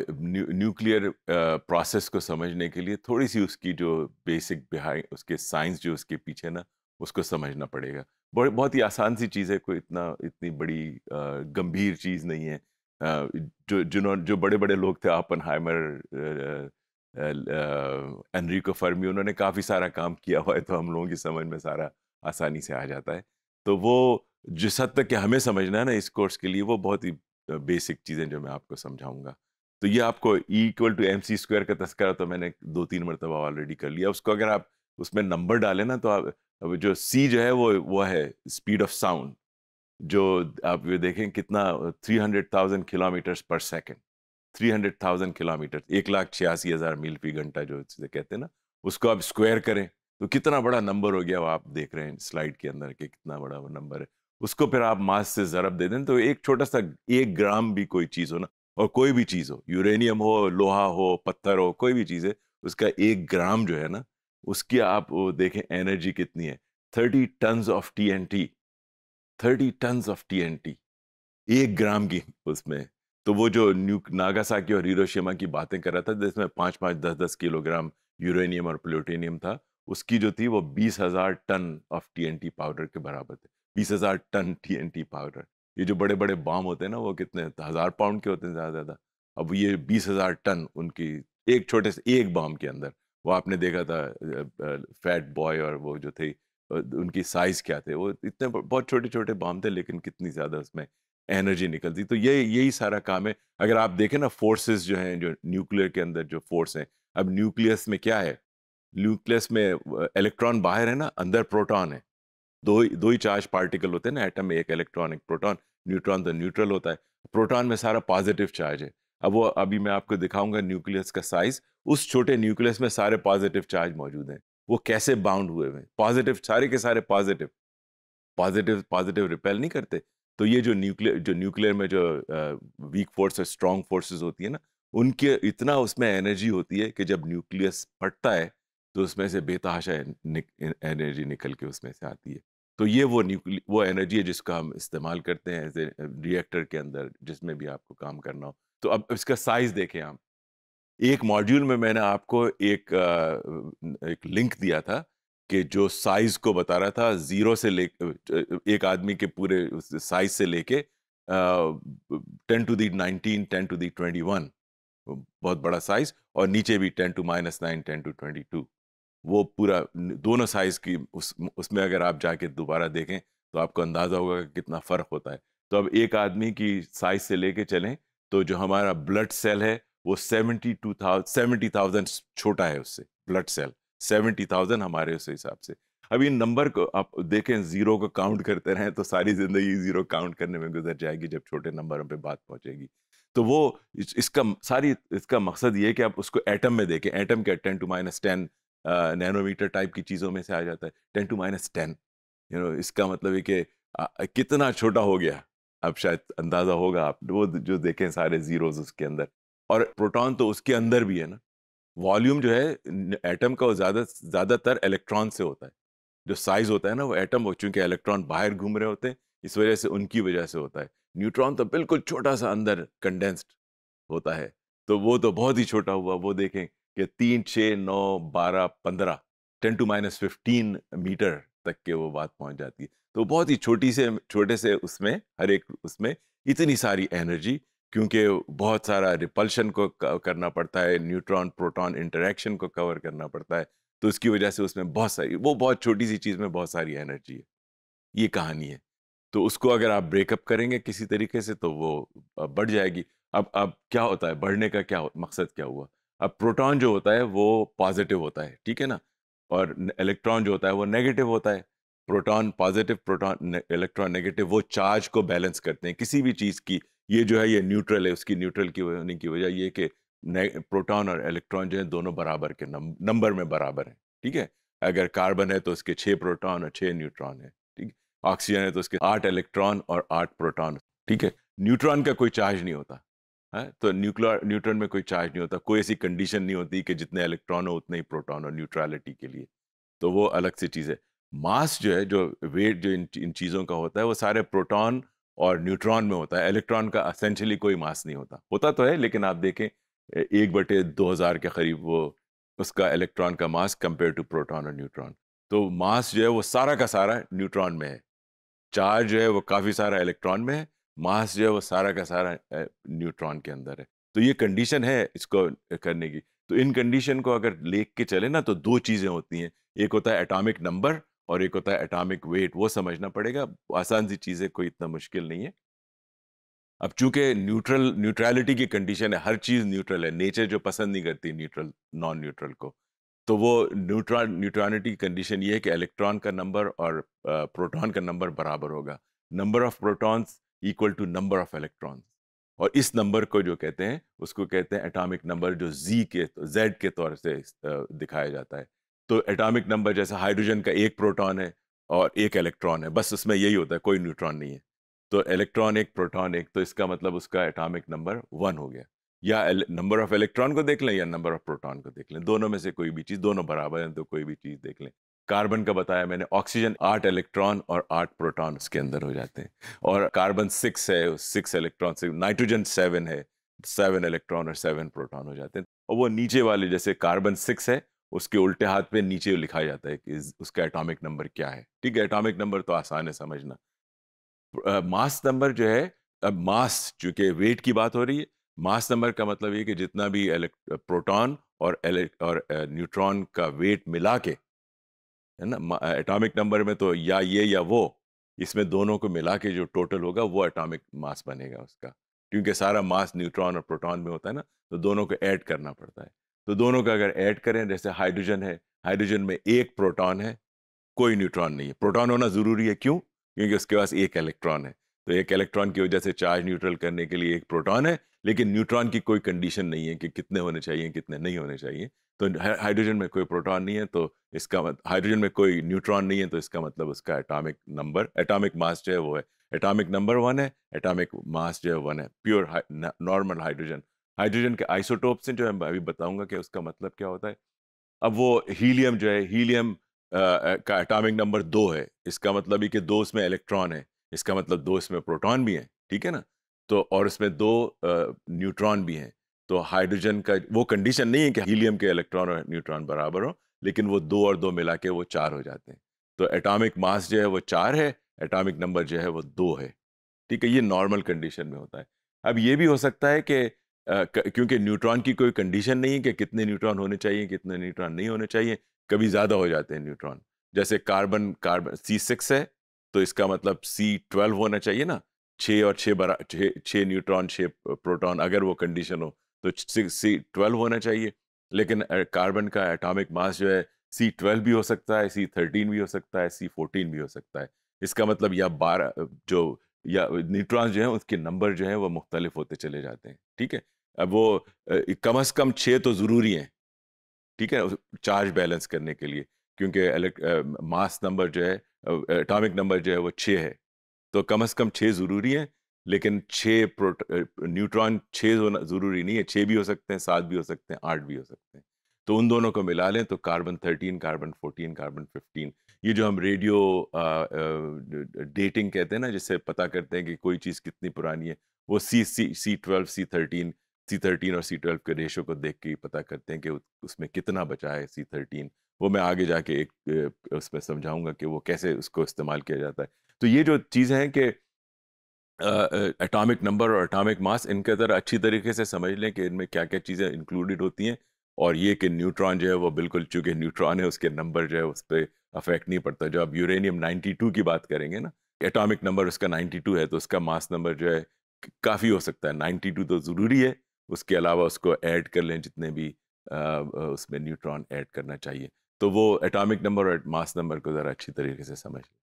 nuclear process uh, को समझने के लिए थोड़ी सी उसकी जो बेसिक बिहाइंड उसके साइंस जो उसके पीछे ना उसको समझना पड़ेगा बहुत बहुत ही आसान सी चीज़ है कोई इतना इतनी बड़ी uh, गंभीर चीज़ नहीं है जो जिन्होंने जो बड़े बड़े लोग थे आपन हाइमर एनरिको फर्मी उन्होंने काफ़ी सारा काम किया हुआ है तो हम लोगों की समझ में सारा आसानी से आ जाता है तो वो जिस हद तक कि हमें समझना है ना इस कोर्स के लिए वो बहुत ही बेसिक चीज़ें जो मैं आपको समझाऊंगा तो ये आपको equal to m c square का तस्करा तो मैंने दो तीन मरतबा ऑलरेडी कर लिया उसको अगर आप उसमें नंबर डालें ना तो आप अब जो सी जो है वो वो है स्पीड ऑफ साउंड जो आप ये देखें कितना थ्री हंड्रेड थाउजेंड किलोमीटर्स पर second three hundred thousand kilometre एक लाख छियासी हज़ार मील पी घंटा जो कहते हैं ना उसको आप स्क्वायर करें तो कितना बड़ा नंबर हो गया वो आप देख रहे हैं स्लाइड के अंदर कि कितना बड़ा वो नंबर है उसको फिर आप मास से ज़रब दे दें तो एक छोटा सा एक ग्राम भी कोई चीज़ हो ना और कोई भी चीज़ हो यूरेनियम हो लोहा हो पत्थर हो कोई भी चीज़ है उसका एक ग्राम जो है ना उसकी आप देखें एनर्जी कितनी है thirty tons of T N T thirty tons of T N T एक ग्राम की उसमें तो वो जो न्यू की और हिरोशिमा की बातें कर रहा था जिसमें पाँच पाँच दस दस किलोग्राम यूरेनियम और प्लूटेनियम था उसकी जो थी वो बीस हज़ार ton of T N T powder के बराबर थे बीस हज़ार ton T N T powder ये जो बड़े बड़े बाम होते हैं ना वो कितने हज़ार पाउंड के होते हैं ज़्यादा ज़्यादा अब ये बीस हज़ार टन उनकी एक छोटे से एक बाम के अंदर वो आपने देखा था फैट बॉय और वो जो थे उनकी साइज़ क्या थे वो इतने बहुत छोटे छोटे बाम थे लेकिन कितनी ज़्यादा उसमें एनर्जी निकलती तो ये यही सारा काम है अगर आप देखें ना फोर्सेस जो हैं जो न्यूक्लियर के अंदर जो फोर्स हैं अब न्यूक्लियस में क्या है न्यूक्लियस में इलेक्ट्रॉन बाहर है ना अंदर प्रोटॉन है दो ही दो ही चार्ज पार्टिकल होते हैं ना एटम में एक इलेक्ट्रॉन एक प्रोटॉन न्यूट्रॉन तो न्यूट्रल होता है प्रोटॉन में सारा पॉजिटिव चार्ज है अब वो अभी मैं आपको दिखाऊंगा न्यूक्लियस का साइज उस छोटे न्यूक्लियस में सारे पॉजिटिव चार्ज मौजूद हैं वो कैसे बाउंड हुए हुए हैं पॉजिटिव सारे के सारे पॉजिटिव पॉजिटिव पॉजिटिव रिपेल नहीं करते तो ये जो न्यूक्लियर जो न्यूक्लियर में जो वीक फोर्स और स्ट्रॉन्ग फोर्सेज होती है ना उनके इतना उसमें एनर्जी होती है कि जब न्यूक्लियस फटता है तो उसमें से बेतहाशा एनर्जी निकल के उसमें से आती है तो ये वो वो एनर्जी है जिसका हम इस्तेमाल करते हैं एज ए रिएक्टर के अंदर जिसमें भी आपको काम करना हो तो अब इसका साइज देखें आप एक मॉड्यूल में मैंने आपको एक एक लिंक दिया था कि जो साइज को बता रहा था जीरो से ले एक आदमी के पूरे साइज से लेके ten to the nineteen ten to the twenty one बहुत बड़ा साइज और नीचे भी ten to minus nine ten to twenty two वो पूरा दोनों साइज़ की उस उसमें अगर आप जाके दोबारा देखें तो आपको अंदाज़ा होगा कि कितना फ़र्क होता है तो अब एक आदमी की साइज से लेके चलें तो जो हमारा ब्लड सेल है वो seventy two thousand seventy thousand छोटा है उससे ब्लड सेल सेवेंटी थाउजेंड हमारे उस हिसाब से अब इन नंबर को आप देखें ज़ीरो को काउंट करते रहें तो सारी ज़िंदगी ज़ीरो काउंट करने में गुजर जाएगी जब छोटे नंबरों पे बात पहुंचेगी तो वो इसका सारी इसका मकसद ये है कि आप उसको एटम में देखें एटम के ten to minus ten nanometre type की चीज़ों में से आ जाता है ten to minus ten you know इसका मतलब है कि कितना छोटा हो गया अब शायद अंदाज़ा होगा आप वो जो देखें सारे ज़ीरोज़ उसके अंदर और प्रोटॉन तो उसके अंदर भी है ना वॉल्यूम जो है एटम का वो ज़्यादा ज़्यादातर इलेक्ट्रॉन से होता है जो साइज़ होता है ना वो एटम वो चूँकि इलेक्ट्रॉन बाहर घूम रहे होते हैं इस वजह से उनकी वजह से होता है न्यूट्रॉन तो बिल्कुल छोटा सा अंदर कंडेंस्ड होता है तो वो तो बहुत ही छोटा हुआ वो देखें कि तीन छः नौ बारह पंद्रह ten to minus fifteen metre तक के वो बात पहुंच जाती है तो बहुत ही छोटी से छोटे से उसमें हर एक उसमें इतनी सारी एनर्जी क्योंकि बहुत सारा रिपल्शन को करना पड़ता है न्यूट्रॉन प्रोटॉन इंटरेक्शन को कवर करना पड़ता है तो उसकी वजह से उसमें बहुत सारी वो बहुत छोटी सी चीज़ में बहुत सारी एनर्जी है ये कहानी है तो उसको अगर आप ब्रेकअप करेंगे किसी तरीके से तो वो बढ़ जाएगी अब अब क्या होता है बढ़ने का क्या मकसद क्या हुआ अब प्रोटॉन जो होता है वो पॉजिटिव होता है ठीक है ना और इलेक्ट्रॉन जो होता है वो नेगेटिव होता है proton positive proton electron negative वो चार्ज को बैलेंस करते हैं किसी भी चीज़ की ये जो है ये न्यूट्रल है उसकी न्यूट्रल की होने की वजह ये कि प्रोटॉन और इलेक्ट्रॉन जो है दोनों बराबर के नंबर में बराबर हैं ठीक है अगर कार्बन है तो उसके छः प्रोटॉन और छः न्यूट्रॉन है ठीक ऑक्सीजन है तो उसके आठ इलेक्ट्रॉन और आठ प्रोटॉन ठीक है न्यूट्रॉन का कोई चार्ज नहीं होता है तो न्यूक्लियर न्यूट्रॉन में कोई चार्ज नहीं होता कोई ऐसी कंडीशन नहीं होती कि जितने इलेक्ट्रॉन हो उतने ही प्रोटॉन हो न्यूट्रलिटी के लिए तो वो अलग सी चीज़ है मास जो है जो वेट जो इन, इन चीज़ों का होता है वो सारे प्रोटॉन और न्यूट्रॉन में होता है इलेक्ट्रॉन का असेंशली कोई मास नहीं होता होता तो है लेकिन आप देखें एक बटे दो हज़ार के करीब वो उसका इलेक्ट्रॉन का मास कंपेयर टू प्रोटॉन और न्यूट्रॉन तो मास जो है वो सारा का सारा न्यूट्रॉन में है चार्ज जो है वो काफ़ी सारा इलेक्ट्रॉन में है मास जो है वो सारा का सारा न्यूट्रॉन के अंदर है तो ये कंडीशन है इसको करने की तो इन कंडीशन को अगर लेख के चले ना तो दो चीज़ें होती हैं एक होता है एटॉमिक नंबर और एक होता है एटॉमिक वेट वो समझना पड़ेगा आसान सी चीज़ें कोई इतना मुश्किल नहीं है अब चूंकि न्यूट्रल न्यूट्रलिटी की कंडीशन है हर चीज़ न्यूट्रल है नेचर जो पसंद नहीं करती न्यूट्रल नॉन न्यूट्रल को तो वो न्यूट्रा न्यूट्रॉनिटी की कंडीशन ये है कि इलेक्ट्रॉन का नंबर और प्रोटॉन का नंबर बराबर होगा number of protons equal to number of electrons और इस नंबर को जो कहते हैं उसको कहते हैं एटॉमिक नंबर जो जी के जेड के तौर से दिखाया जाता है तो एटॉमिक नंबर जैसे हाइड्रोजन का एक प्रोटॉन है और एक इलेक्ट्रॉन है बस उसमें यही होता है कोई न्यूट्रॉन नहीं है तो इलेक्ट्रॉन एक प्रोटॉन एक तो इसका मतलब उसका एटॉमिक नंबर वन हो गया या नंबर ऑफ इलेक्ट्रॉन को देख लें या नंबर ऑफ प्रोटॉन को देख लें दोनों में से कोई भी चीज़ दोनों बराबर हैं तो कोई भी चीज़ देख लें कार्बन का बताया मैंने ऑक्सीजन आठ इलेक्ट्रॉन और आठ प्रोटॉन उसके अंदर हो जाते हैं और कार्बन सिक्स है six electron six nitrogen seven है सेवन इलेक्ट्रॉन और सेवन प्रोटॉन हो जाते हैं और वो नीचे वाले जैसे कार्बन सिक्स है उसके उल्टे हाथ पे नीचे लिखा जाता है कि उसका एटॉमिक नंबर क्या है ठीक है एटॉमिक नंबर तो आसान है समझना मास नंबर जो है अब मास चूंकि वेट की बात हो रही है मास नंबर का मतलब ये कि जितना भी प्रोटॉन और और न्यूट्रॉन का वेट मिला के है ना एटॉमिक नंबर में तो या ये या वो इसमें दोनों को मिला के जो टोटल होगा वो एटॉमिक मास बनेगा उसका क्योंकि सारा मास न्यूट्रॉन और प्रोटॉन में होता है ना तो दोनों को ऐड करना पड़ता है तो दोनों का अगर ऐड करें जैसे हाइड्रोजन है हाइड्रोजन में एक प्रोटॉन है कोई न्यूट्रॉन नहीं है प्रोटॉन होना ज़रूरी है क्यों क्योंकि उसके पास एक इलेक्ट्रॉन है तो एक इलेक्ट्रॉन की वजह से चार्ज न्यूट्रल करने के लिए एक प्रोटॉन है लेकिन न्यूट्रॉन की कोई कंडीशन नहीं है कि कितने होने चाहिए कितने नहीं होने चाहिए तो हाइड्रोजन में कोई प्रोटॉन नहीं है तो इसका मत हाइड्रोजन में कोई न्यूट्रॉन नहीं है तो इसका मतलब उसका एटॉमिक नंबर एटॉमिक मास जो है वो है एटॉमिक नंबर वन है एटॉमिक मास जो है वन है प्योर नॉर्मल हाइड्रोजन हाइड्रोजन के आइसोटोप से जो है मैं अभी बताऊंगा कि उसका मतलब क्या होता है अब वो हीलियम जो है हीलियम का एटॉमिक नंबर दो है इसका मतलब ये कि दो इसमें इलेक्ट्रॉन है इसका मतलब दो इसमें प्रोटॉन भी है ठीक है ना तो और इसमें दो न्यूट्रॉन भी हैं तो हाइड्रोजन का वो कंडीशन नहीं है कि हीलियम के इलेक्ट्रॉन और न्यूट्रॉन बराबर हो लेकिन वो दो और दो मिला के वो चार हो जाते हैं तो एटॉमिक मास जो है वो चार है एटॉमिक नंबर जो है वो दो है ठीक है ये नॉर्मल कंडीशन में होता है अब ये भी हो सकता है कि क्योंकि न्यूट्रॉन की कोई कंडीशन नहीं है कि कितने न्यूट्रॉन होने चाहिए कितने न्यूट्रॉन नहीं होने चाहिए कभी ज़्यादा हो जाते हैं न्यूट्रॉन जैसे कार्बन कार्बन सी सिक्स है तो इसका मतलब सी ट्वेल्व होना चाहिए ना छः और छः बरा छः छः न्यूट्रॉन छः प्रोटॉन अगर वो कंडीशन हो तो सी ट्वेल्व होना चाहिए लेकिन कार्बन का एटॉमिक मास जो है सी ट्वेल्व भी हो सकता है सी थर्टीन भी हो सकता है सी फोर्टीन भी हो सकता है इसका मतलब या बारह जो या न्यूट्रॉन जो है उसके नंबर जो है वो मुख्तलिफ होते चले जाते हैं ठीक है अब वो कम अज़ कम छः तो ज़रूरी हैं ठीक है चार्ज बैलेंस करने के लिए क्योंकि मास नंबर जो है एटॉमिक नंबर जो है वो छः है तो कम अज़ कम छः ज़रूरी है लेकिन छः न्यूट्रॉन छः होना ज़रूरी नहीं है छः भी हो सकते हैं सात भी हो सकते हैं आठ भी हो सकते हैं तो उन दोनों को मिला लें तो carbon thirteen carbon fourteen carbon fifteen ये जो हम रेडियो डेटिंग कहते हैं ना जिससे पता करते हैं कि कोई चीज़ कितनी पुरानी है वो C C C twelve C thirteen C thirteen और सी ट्वेल्व के रेशो को देख के पता करते हैं कि उसमें कितना बचा है सी थर्टीन वो मैं आगे जाके एक उसमें समझाऊंगा कि वो कैसे उसको इस्तेमाल किया जाता है तो ये जो चीज़ें हैं कि एटॉमिक नंबर और एटॉमिक मास इनके तरह अच्छी तरीके से समझ लें कि इनमें क्या क्या चीज़ें इंक्लूडेड होती हैं और ये कि न्यूट्रॉन जो है वो बिल्कुल चूँकि न्यूट्रॉन है उसके नंबर जो है उस पर अफेक्ट नहीं पड़ता जो आप यूरेनियम 92 की बात करेंगे ना एटॉमिक नंबर उसका 92 है तो उसका मास नंबर जो है काफ़ी हो सकता है 92 तो ज़रूरी है उसके अलावा उसको ऐड कर लें जितने भी आ, उसमें न्यूट्रॉन ऐड करना चाहिए तो वो एटॉमिक नंबर और मास नंबर को ज़रा अच्छी तरीके से समझ लें